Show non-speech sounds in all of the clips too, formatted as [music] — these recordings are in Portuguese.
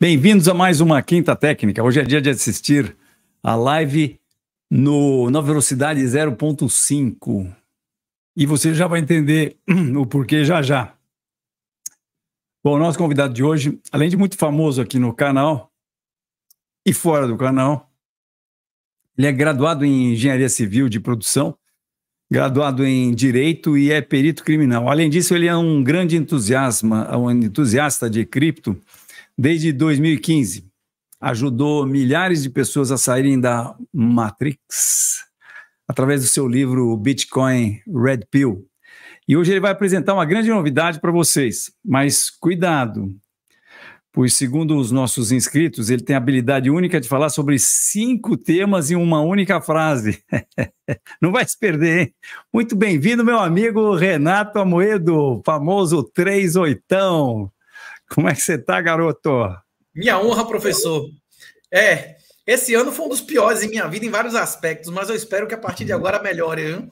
Bem-vindos a mais uma Quinta Técnica. Hoje é dia de assistir a live no, na velocidade 0.5. E você já vai entender [clears throat] o porquê já já. Bom, nosso convidado de hoje, além de muito famoso aqui no canal e fora do canal, ele é graduado em Engenharia Civil de Produção, graduado em Direito e é perito criminal. Além disso, ele é um grande entusiasma, um entusiasta de cripto desde 2015. Ajudou milhares de pessoas a saírem da Matrix através do seu livro Bitcoin Red Pill. E hoje ele vai apresentar uma grande novidade para vocês, mas cuidado, pois segundo os nossos inscritos, ele tem a habilidade única de falar sobre cinco temas em uma única frase. [laughs] Não vai se perder, hein? Muito bem-vindo, meu amigo Renato Amoedo, famoso 3 oitão. Como é que você tá, garoto? Minha honra, professor. É, esse ano foi um dos piores em minha vida em vários aspectos, mas eu espero que a partir de uhum. agora melhore.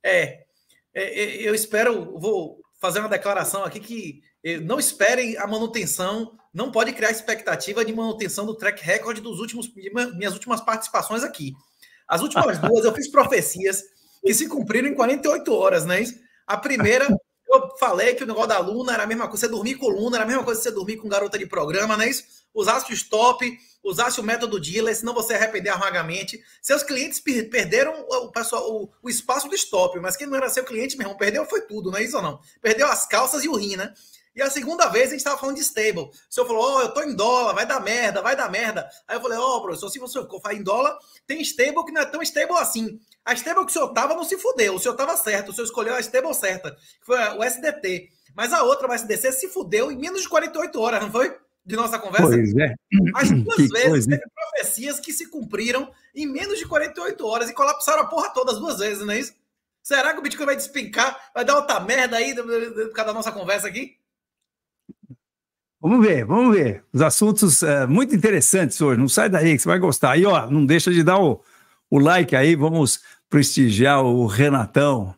É, é, é, eu espero, vou fazer uma declaração aqui que eh, não esperem a manutenção, não pode criar expectativa de manutenção do track record dos últimos minhas últimas participações aqui. As últimas [laughs] duas eu fiz profecias que se cumpriram em 48 horas, né? A primeira eu falei que o negócio da Luna era a mesma coisa, você dormir com Luna era a mesma coisa que você dormir com garota de programa, não é isso? Usasse o stop, usasse o método dealer, senão você arrepender amargamente. Seus clientes perderam o, pessoal, o, o, espaço do stop, mas quem não era seu cliente, meu irmão, perdeu foi tudo, não é isso ou não? Perdeu as calças e o rim, né? E a segunda vez a gente estava falando de stable. O senhor falou, ó, oh, eu tô em dólar, vai dar merda, vai dar merda. Aí eu falei, ó, oh, professor, se você for em dólar, tem stable que não é tão stable assim. A stable que o senhor tava não se fudeu, o senhor tava certo, o senhor escolheu a stable certa, que foi o SDT. Mas a outra, o SDC, se fudeu em menos de 48 horas, não foi? De nossa conversa? Pois é. As [clears throat] duas que vezes teve profecias que se cumpriram em menos de 48 horas e colapsaram a porra toda as duas vezes, não é isso? Será que o Bitcoin vai despincar? Vai dar outra merda aí por causa da nossa conversa aqui? Vamos ver, vamos ver. Os assuntos é, muito interessantes hoje. Não sai daí que você vai gostar. E ó, não deixa de dar o, o like aí. Vamos prestigiar o Renatão,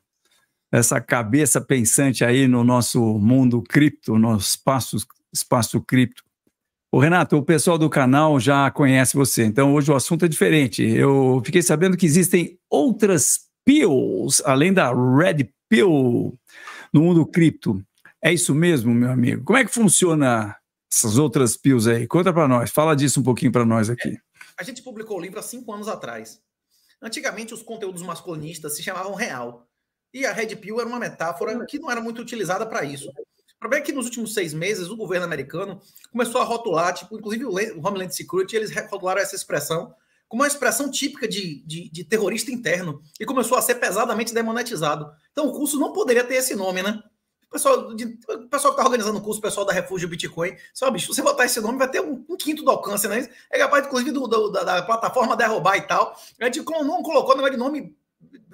essa cabeça pensante aí no nosso mundo cripto, no espaço, espaço cripto. O Renato, o pessoal do canal já conhece você, então hoje o assunto é diferente. Eu fiquei sabendo que existem outras pills além da Red Pill no mundo cripto. É isso mesmo, meu amigo. Como é que funciona essas outras pills aí? Conta para nós, fala disso um pouquinho para nós aqui. É. A gente publicou o livro há cinco anos atrás. Antigamente, os conteúdos masculinistas se chamavam real. E a Red Pill era uma metáfora que não era muito utilizada para isso. O problema é que nos últimos seis meses, o governo americano começou a rotular, tipo, inclusive o Homeland Security, eles rotularam essa expressão como uma expressão típica de, de, de terrorista interno e começou a ser pesadamente demonetizado. Então, o curso não poderia ter esse nome, né? pessoal, de, pessoal que está organizando o curso, o pessoal da Refúgio Bitcoin, só bicho, você botar esse nome vai ter um, um quinto do alcance, né? É capaz, inclusive, do, do, da, da, plataforma derrubar e tal. A gente não colocou negócio de nome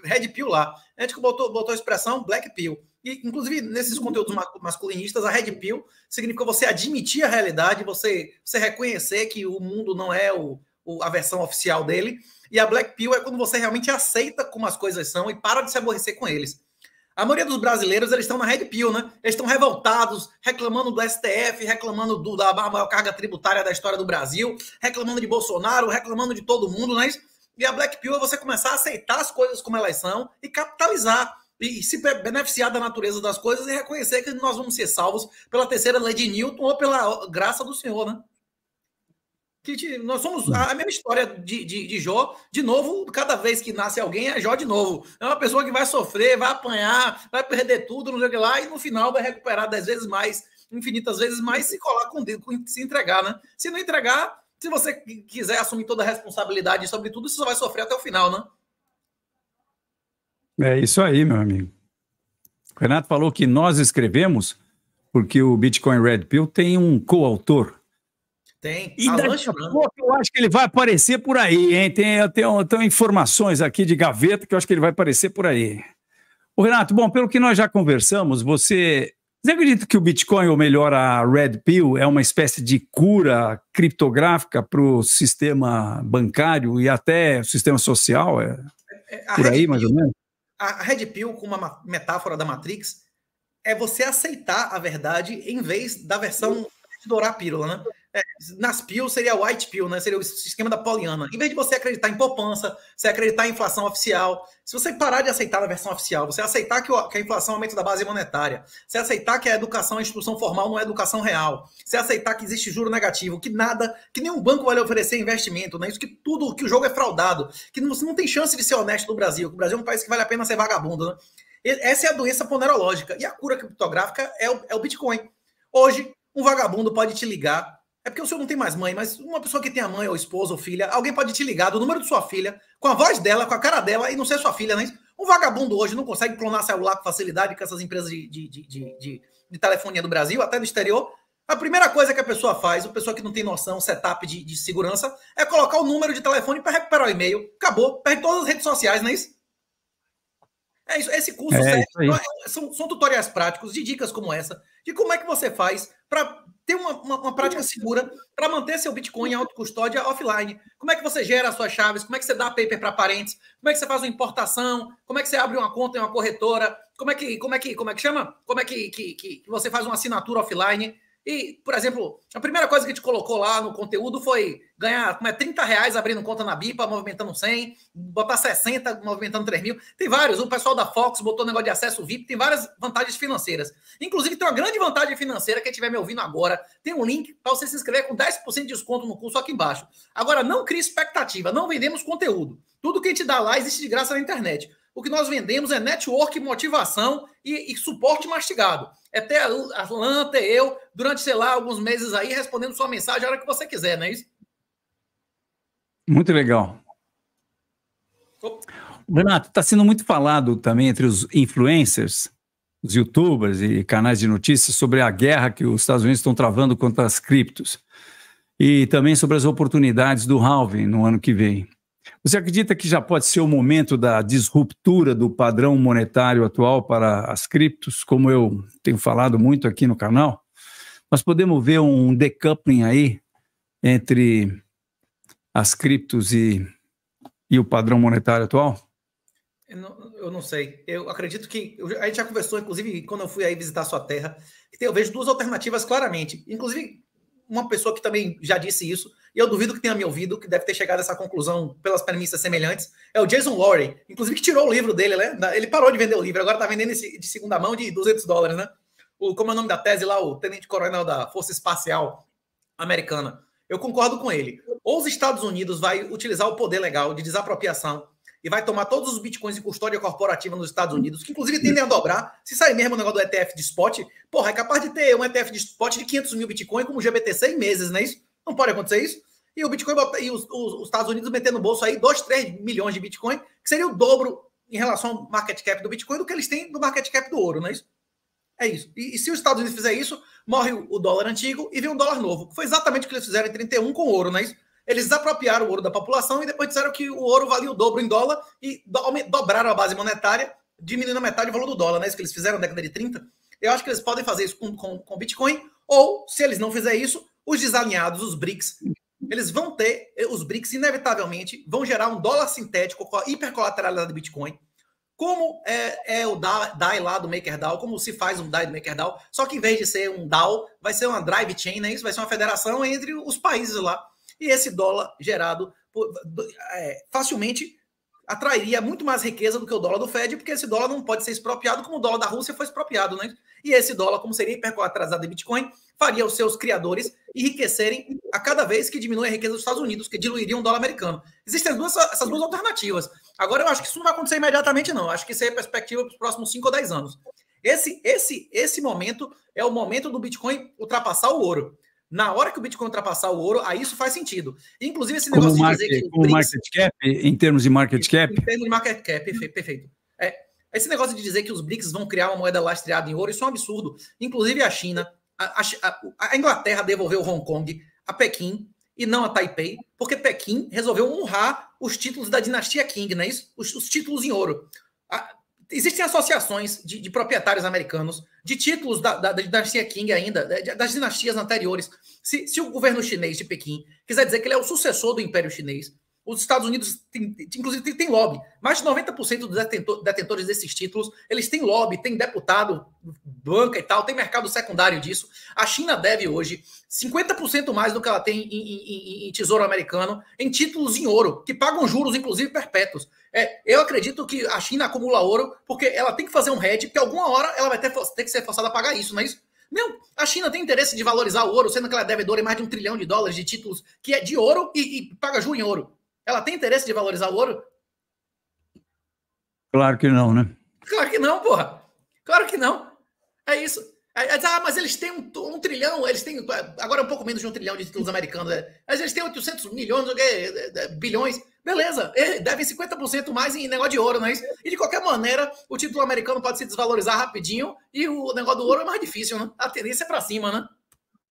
Red Pill lá. A gente botou, botou a expressão Black Pill. E, inclusive, nesses conteúdos uhum. masculinistas, a Red Pill significa você admitir a realidade, você, você reconhecer que o mundo não é o, o, a versão oficial dele. E a Black Pill é quando você realmente aceita como as coisas são e para de se aborrecer com eles. A maioria dos brasileiros eles estão na Red Pill, né? Eles estão revoltados, reclamando do STF, reclamando do, da maior carga tributária da história do Brasil, reclamando de Bolsonaro, reclamando de todo mundo, né? E a Black Pill é você começar a aceitar as coisas como elas são e capitalizar e se beneficiar da natureza das coisas e reconhecer que nós vamos ser salvos pela terceira lei de Newton ou pela graça do Senhor, né? Que nós somos hum. a, mesma história de, de, de Jó. De novo, cada vez que nasce alguém, é Jó de novo. É uma pessoa que vai sofrer, vai apanhar, vai perder tudo, não sei o que lá, e no final vai recuperar dez vezes mais, infinitas vezes mais, se colar com o dedo, se entregar, né? Se não entregar, se você quiser assumir toda a responsabilidade sobre tudo, você só vai sofrer até o final, né? É isso aí, meu amigo. O Renato falou que nós escrevemos porque o Bitcoin Red Pill tem um coautor tem. E daqui a pouco eu acho que ele vai aparecer por aí, hein? Tem, eu tenho, eu tenho informações aqui de gaveta que eu acho que ele vai aparecer por aí. o Renato, bom, pelo que nós já conversamos, você. Você acredita que o Bitcoin, ou melhor, a Red Pill, é uma espécie de cura criptográfica para o sistema bancário e até o sistema social? É, é, é a por Red aí, Pill, mais ou menos? A Red Pill, com uma metáfora da Matrix, é você aceitar a verdade em vez da versão de dourar a pílula, né? É, nas pílulas seria white pill né? Seria o esquema da Poliana. Em vez de você acreditar em poupança, você acreditar em inflação oficial, se você parar de aceitar a versão oficial, você aceitar que, a inflação aumenta da base monetária, você aceitar que a educação, a instrução formal não é educação real, você aceitar que existe juro negativo, que nada, que nenhum banco vai lhe oferecer investimento, né? Isso que tudo, que o jogo é fraudado, que você não tem chance de ser honesto no Brasil, que o Brasil é um país que vale a pena ser vagabundo, né? Essa é a doença ponderológica E a cura criptográfica é o, é o Bitcoin. Hoje, um vagabundo pode te ligar é porque o senhor não tem mais mãe, mas uma pessoa que tem a mãe, ou esposa, ou filha, alguém pode te ligar do número de sua filha, com a voz dela, com a cara dela, e não ser sua filha, né? Um vagabundo hoje não consegue clonar celular com facilidade com essas empresas de, de, de, de, de telefonia do Brasil, até do exterior. A primeira coisa que a pessoa faz, o pessoa que não tem noção, setup de, de segurança, é colocar o número de telefone para recuperar o e-mail. Acabou, perde todas as redes sociais, não é isso? É isso, esse curso é, serve, são, são, tutoriais práticos de dicas como essa, de como é que você faz para ter uma, uma, uma, prática segura para manter seu Bitcoin em autocustódia offline. Como é que você gera as suas chaves? Como é que você dá paper para parentes? Como é que você faz uma importação? Como é que você abre uma conta em uma corretora? Como é que, como é que, como é que chama? Como é que, que, que você faz uma assinatura offline? E, por exemplo, a primeira coisa que a gente colocou lá no conteúdo foi ganhar como é, 30 reais abrindo conta na BIPA, movimentando 100, botar 60, movimentando 3 mil. Tem vários. O pessoal da Fox botou um negócio de acesso VIP, tem várias vantagens financeiras. Inclusive, tem uma grande vantagem financeira, que estiver me ouvindo agora, tem um link para você se inscrever com 10% de desconto no curso aqui embaixo. Agora, não crie expectativa, não vendemos conteúdo. Tudo que a gente dá lá existe de graça na internet. O que nós vendemos é network, motivação e, e suporte mastigado. É até a Lan, até eu, durante, sei lá, alguns meses aí, respondendo sua mensagem a hora que você quiser, não é isso? Muito legal. Renato, está sendo muito falado também entre os influencers, os youtubers e canais de notícias sobre a guerra que os Estados Unidos estão travando contra as criptos e também sobre as oportunidades do halving no ano que vem. Você acredita que já pode ser o momento da disruptura do padrão monetário atual para as criptos, como eu tenho falado muito aqui no canal? Nós podemos ver um decoupling aí entre as criptos e, e o padrão monetário atual? Eu não, eu não sei. Eu acredito que. Eu, a gente já conversou, inclusive, quando eu fui aí visitar sua terra, que tem, eu vejo duas alternativas claramente. Inclusive, uma pessoa que também já disse isso, e eu duvido que tenha me ouvido, que deve ter chegado a essa conclusão pelas premissas semelhantes, é o Jason Warren inclusive que tirou o livro dele, né? Ele parou de vender o livro, agora está vendendo de segunda mão de 200 dólares, né? O, como é o nome da tese lá, o tenente-coronel da Força Espacial Americana. Eu concordo com ele. Ou os Estados Unidos vai utilizar o poder legal de desapropriação e vai tomar todos os bitcoins em custódia corporativa nos Estados Unidos, que inclusive tendem a dobrar. Se sair mesmo o negócio do ETF de spot, porra, é capaz de ter um ETF de spot de 500 mil bitcoins como GBTC em meses, não é isso? Não pode acontecer isso? E o Bitcoin e os, os, os Estados Unidos metendo no bolso aí 2, 3 milhões de Bitcoin, que seria o dobro em relação ao market cap do Bitcoin do que eles têm do market cap do ouro, não é isso? É isso. E, e, se os Estados Unidos fizer isso, morre o, dólar antigo e vem um dólar novo. Foi exatamente o que eles fizeram em 31 com ouro, não é isso? Eles desapropriaram o ouro da população e depois disseram que o ouro valia o dobro em dólar e dobraram a base monetária, diminuindo metade o valor do dólar, né? Isso que eles fizeram na década de 30. Eu acho que eles podem fazer isso com, com, com Bitcoin, ou, se eles não fizerem isso, os desalinhados, os BRICS, eles vão ter, os BRICS inevitavelmente vão gerar um dólar sintético com a hipercolateralidade do Bitcoin. Como é, é o DAI lá do MakerDAO, como se faz um DAI do MakerDAO, só que em vez de ser um DAO, vai ser uma drive chain, né? Isso vai ser uma federação entre os países lá e esse dólar gerado por, é, facilmente atrairia muito mais riqueza do que o dólar do Fed, porque esse dólar não pode ser expropriado como o dólar da Rússia foi expropriado, né? E esse dólar, como seria hipercoatrasado em Bitcoin, faria os seus criadores enriquecerem a cada vez que diminui a riqueza dos Estados Unidos, que diluiria o dólar americano. Existem duas, essas duas alternativas. Agora, eu acho que isso não vai acontecer imediatamente, não. Eu acho que isso é perspectiva para os próximos 5 ou 10 anos. Esse, esse, esse momento é o momento do Bitcoin ultrapassar o ouro. Na hora que o Bitcoin ultrapassar o ouro, aí isso faz sentido. Inclusive, esse negócio como de market, dizer que. Como market cap, em termos de market cap? Em termos de market cap, perfeito. perfeito. É, esse negócio de dizer que os BRICS vão criar uma moeda lastreada em ouro, isso é um absurdo. Inclusive, a China, a, a, a Inglaterra devolveu Hong Kong a Pequim e não a Taipei, porque Pequim resolveu honrar os títulos da dinastia Qing, não é isso? Os, os títulos em ouro. A, existem associações de, de, proprietários americanos de títulos da, da, da dinastia Qing ainda, né, das dinastias anteriores. Se, se, o governo chinês de Pequim quiser dizer que ele é o sucessor do Império Chinês, os Estados Unidos, tem, inclusive, tem, tem lobby. Mais de 90% dos detentor, detentores desses títulos, eles têm lobby, têm deputado, banca e tal, tem mercado secundário disso. A China deve hoje 50% mais do que ela tem em, em, em, tesouro americano, em títulos em ouro, que pagam juros, inclusive, perpétuos. É, eu acredito que a China acumula ouro porque ela tem que fazer um hedge, porque alguma hora ela vai ter, ter que ser forçada a pagar isso, não é isso? Não, a China tem interesse de valorizar o ouro, sendo que ela é devedora em mais de um trilhão de dólares de títulos, que é de ouro e, e paga juros em ouro. Ela tem interesse de valorizar o ouro? Claro que não, né? Claro que não, porra. Claro que não. É isso. É, é, ah, mas eles têm um, um, trilhão, eles têm é, agora um pouco menos de um trilhão de títulos americanos, mas eles têm 800 milhões, bilhões. Beleza, devem 50% mais em negócio de ouro, não é isso? E de qualquer maneira, o título americano pode se desvalorizar rapidinho e o negócio do ouro é mais difícil, né? A tendência é para cima, né?